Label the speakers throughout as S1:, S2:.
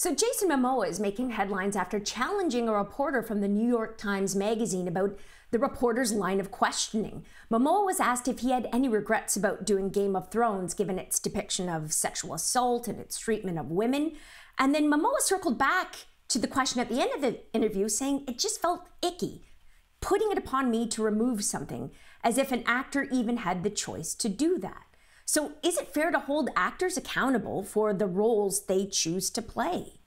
S1: So Jason Momoa is making headlines after challenging a reporter from the New York Times Magazine about the reporter's line of questioning. Momoa was asked if he had any regrets about doing Game of Thrones given its depiction of sexual assault and its treatment of women. And then Momoa circled back to the question at the end of the interview saying it just felt icky, putting it upon me to remove something as if an actor even had the choice to do that. So, is it fair to hold actors accountable for the roles they choose to play?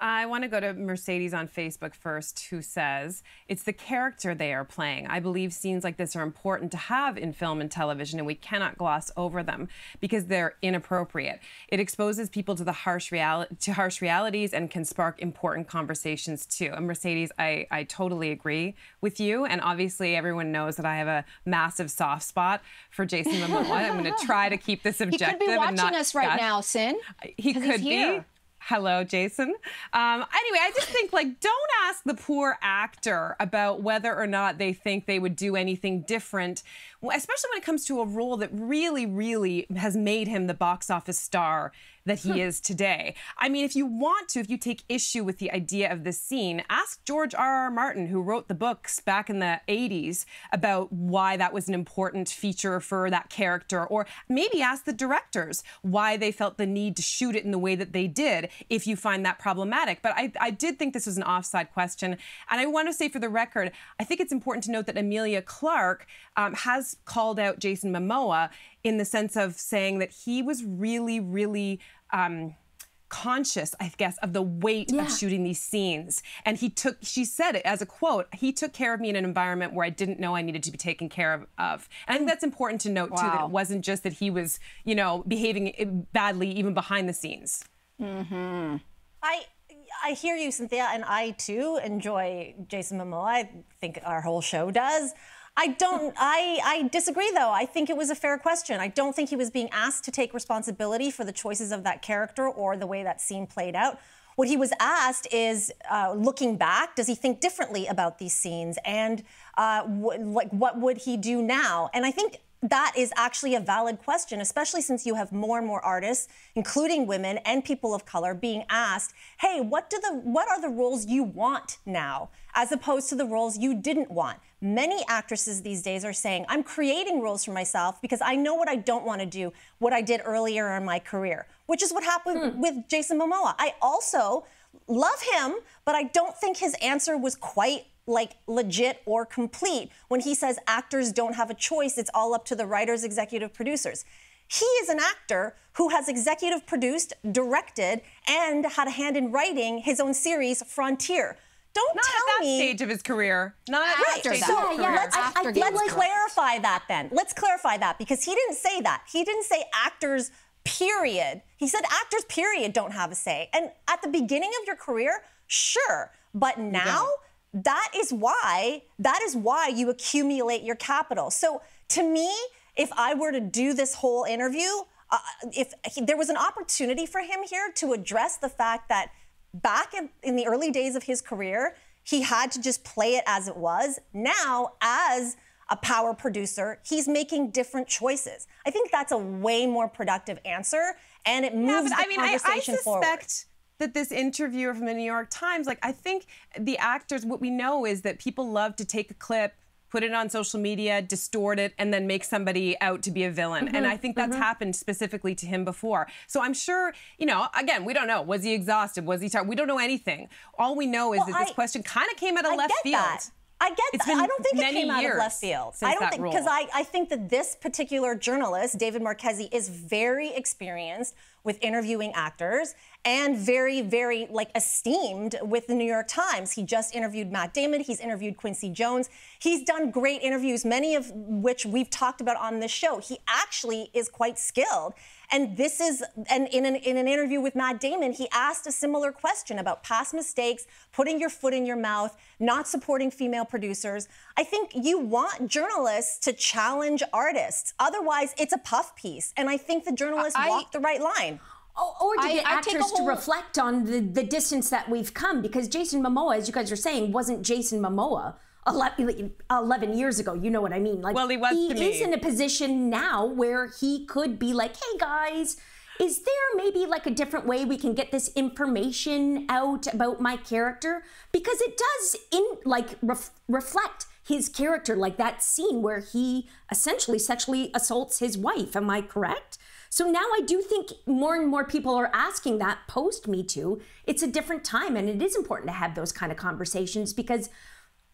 S2: I want to go to Mercedes on Facebook first, who says, It's the character they are playing. I believe scenes like this are important to have in film and television, and we cannot gloss over them because they're inappropriate. It exposes people to the harsh reality to harsh realities and can spark important conversations too. And Mercedes, I, I totally agree with you. And obviously everyone knows that I have a massive soft spot for Jason Momoa. I'm gonna try to keep this objective. He could be watching us right now, Sin. He could be. Here. Hello, Jason. Um, anyway, I just think like don't ask the poor actor about whether or not they think they would do anything different, especially when it comes to a role that really, really has made him the box office star that he is today. I mean, if you want to, if you take issue with the idea of this scene, ask George R. R. Martin, who wrote the books back in the 80s, about why that was an important feature for that character, or maybe ask the directors why they felt the need to shoot it in the way that they did, if you find that problematic. But I, I did think this was an offside question. And I want to say for the record, I think it's important to note that Amelia Clark um, has called out Jason Momoa in the sense of saying that he was really, really. Um, conscious, I guess, of the weight yeah. of shooting these scenes. And he took, she said it as a quote, he took care of me in an environment where I didn't know I needed to be taken care of. of. And I think that's important to note, wow. too, that it wasn't just that he was, you know, behaving eh, badly even behind the scenes.
S3: Mm-hmm. I, I hear you, Cynthia, and I too enjoy Jason Momoa. I think our whole show does. I don't. I, I disagree, though. I think it was a fair question. I don't think he was being asked to take responsibility for the choices of that character or the way that scene played out. What he was asked is, uh, looking back, does he think differently about these scenes, and uh, like what would he do now? And I think that is actually a valid question, especially since you have more and more artists, including women and people of color, being asked, "Hey, what do the what are the roles you want now?" as opposed to the roles you didn't want. Many actresses these days are saying, "I'm creating roles for myself because I know what I don't want to do, what I did earlier in my career," which is what happened hmm. with Jason Momoa. I also love him, but I don't think his answer was quite like legit or complete when he says actors don't have a choice, it's all up to the writers, executive producers. He is an actor who has executive produced, directed, and had a hand in writing his own series, Frontier. Don't Not tell at that me. stage of his career. Not at that stage so of his career. Let's, I, I, let's clarify that then. Let's clarify that because he didn't say that. He didn't say actors, period. He said actors, period, don't have a say. And at the beginning of your career, sure. But now, that is why that is why you accumulate your capital. So to me, if I were to do this whole interview, uh, if he, there was an opportunity for him here to address the fact that back in, in the early days of his career, he had to just play it as it was. Now, as a power producer, he's making different choices.
S2: I think that's a way more productive answer, and it moves yeah, but, the I mean, conversation I, I suspect, forward that this interviewer from the New York Times, like, I think the actors, what we know is that people love to take a clip, put it on social media, distort it, and then make somebody out to be a villain. Mm -hmm, and mm-hmm. I think that's mm -hmm. happened specifically to him before. So I'm sure, you know, again, we don't know. Was he exhausted? Was he tired? We don't know anything. All we know is well, that this I, question kind of came out of I left field. That. I get it's that. I don't think it came out of left field. I don't think because I, I think that this particular
S3: journalist, David Marchese, is very experienced with interviewing actors and very, very like esteemed with the New York Times. He just interviewed Matt Damon. He's interviewed Quincy Jones. He's done great interviews, many of which we've talked about on this show. He actually is quite skilled. And this is, and in an, in an interview with Matt Damon, he asked a similar question about past mistakes, putting your foot in your mouth, not supporting female producers. I think you want journalists to challenge artists. Otherwise,
S1: it's a puff piece. And I think the journalists I, walked the right line. Oh, or to I, get actors whole... to reflect on the, the distance that we've come because Jason Momoa, as you guys are saying, wasn't Jason Momoa 11, years ago. You know what I mean? Like, well, he was he is in a position now where he could be like, hey guys, is there maybe like a different way we can get this information out about my character? Because it does in like ref, reflect his character, like that scene where he essentially sexually assaults his wife. Am I correct? So now I do think more and more people are asking that post Me Too. It's a different time, and it is important to have those kind of conversations because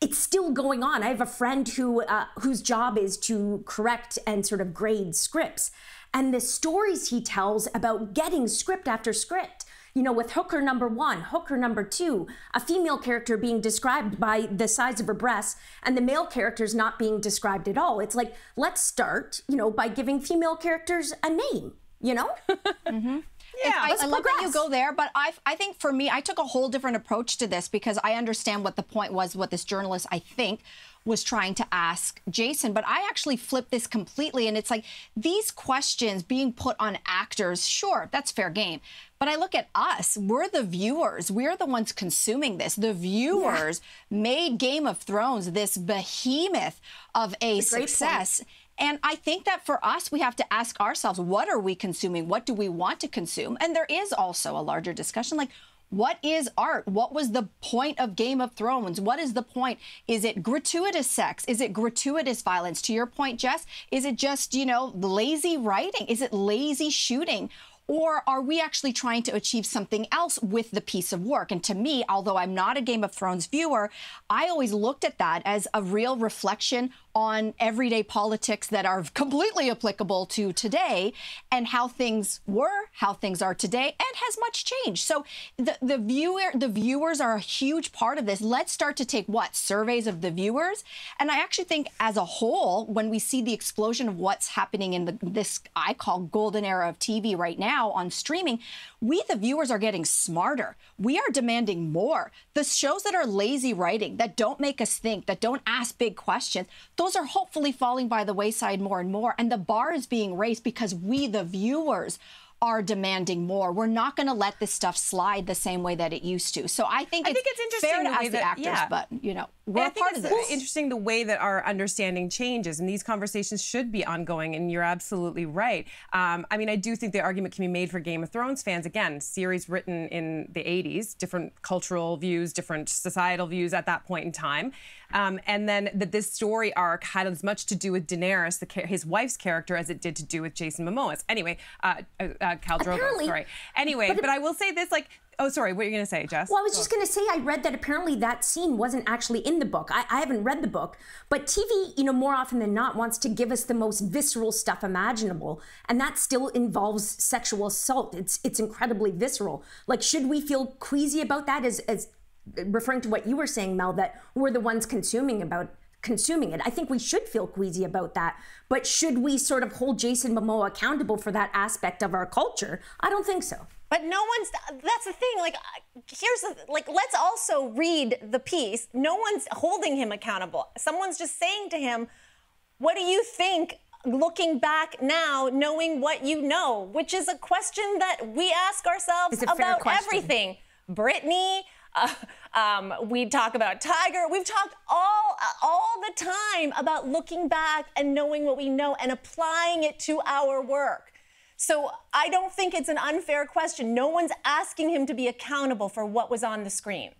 S1: it's still going on. I have a friend who uh, whose job is to correct and sort of grade scripts, and the stories he tells about getting script after script. You know, with hooker number one, hooker number two, a female character being described by the size of her breasts, and the male characters not being described at all. It's like let's start, you know, by giving female characters a name. You know. mm-hmm. Yeah, it's, I, I love that you go there, but
S4: I, I think for me, I took a whole different approach to this because I understand what the point was, what this journalist, I think, was trying to ask Jason, but I actually flipped this completely. And it's like these questions being put on actors, sure, that's fair game. But I look at us, we're the viewers, we're the ones consuming this. The viewers yeah. made Game of Thrones this behemoth of a, a success. Point. And I think that for us, we have to ask ourselves, what are we consuming? What do we want to consume? And there is also a larger discussion like, what is art? What was the point of Game of Thrones? What is the point? Is it gratuitous sex? Is it gratuitous violence? To your point, Jess, is it just, you know, lazy writing? Is it lazy shooting? Or are we actually trying to achieve something else with the piece of work? And to me, although I'm not a Game of Thrones viewer, I always looked at that as a real reflection on everyday politics that are completely applicable to today and how things were, how things are today, and has much changed. So the, the viewer, the viewers are a huge part of this. Let's start to take what? Surveys of the viewers. And I actually think as a whole, when we see the explosion of what's happening in the, this I call golden era of TV right now on streaming, we the viewers are getting smarter. We are demanding more. The shows that are lazy writing, that don't make us think, that don't ask big questions, those those are hopefully falling by the wayside more and more. And the bar is being raised because we, the viewers, are demanding more. We're not going to let this stuff slide the same way that it used to. So I think I it's, think it's interesting fair to the, the actors, yeah. but you know we're think a part
S2: of this. interesting the way that our understanding changes, and these conversations should be ongoing, and you're absolutely right. Um, I mean, I do think the argument can be made for Game of Thrones fans. Again, series written in the 80s, different cultural views, different societal views at that point in time. Um, and then that this story arc had as much to do with Daenerys, the, his wife's character, as it did to do with Jason Momoa's. Anyway, uh, uh, Cal uh, Drogo, sorry. Anyway, but, but I will say this, like, Oh, sorry. What are you going to say, Jess? Well, I was Go just going to say I read that apparently that scene wasn't actually in the book. I,
S1: I, haven't read the book, but TV, you know, more often than not, wants to give us the most visceral stuff imaginable, and that still involves sexual assault. It's it's incredibly visceral. Like, should we feel queasy about that? As as referring to what you were saying, Mel, that we're the ones consuming about consuming it. I think we should feel queasy about that. But should we sort of hold Jason Momoa accountable for that aspect of our culture? I don't think so. But no one's, that's the thing. Like, uh, here's the, like, let's also read the piece. No one's holding him
S3: accountable. Someone's just saying to him, What do you think looking back now, knowing what you know? Which is a question that we ask ourselves about everything. Brittany, uh, um, we talk about Tiger. We've talked all uh, all the time about looking back and knowing what we know and applying it to our work. So I don't think it's an unfair question. No one's asking him to be accountable for what was on the screen.